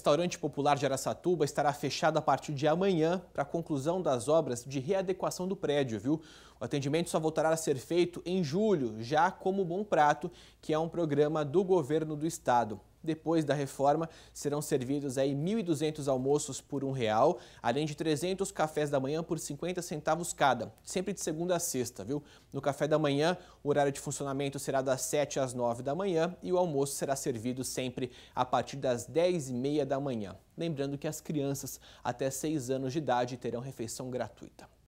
O restaurante popular de Araçatuba estará fechado a partir de amanhã para a conclusão das obras de readequação do prédio, viu? O atendimento só voltará a ser feito em julho, já como Bom Prato, que é um programa do governo do estado. Depois da reforma, serão servidos aí 1.200 almoços por um real, além de 300 cafés da manhã por 50 centavos cada, sempre de segunda a sexta, viu? No café da manhã, o horário de funcionamento será das 7 às 9 da manhã e o almoço será servido sempre a partir das 10 e meia da manhã. Lembrando que as crianças até 6 anos de idade terão refeição gratuita.